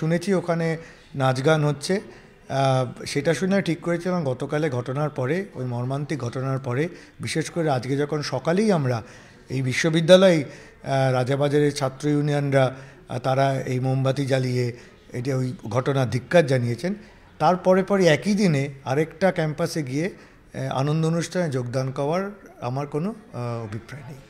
শুনেছি ওখানে নাচ গান হচ্ছে সেটা শুনে ঠিক করেছিলাম গতকালে ঘটনার পরে ওই মর্মান্তিক ঘটনার পরে বিশেষ করে আজকে যখন সকালেই আমরা এই বিশ্ববিদ্যালয়ে রাজাবাজারের ছাত্র ইউনিয়নরা তারা এই মোমবাতি জ্বালিয়ে এটা ওই ঘটনার ধিক্কার জানিয়েছেন তার পরে পরে একই দিনে আরেকটা ক্যাম্পাসে গিয়ে আনন্দ অনুষ্ঠানে যোগদান করার আমার কোনো অভিপ্রায় নেই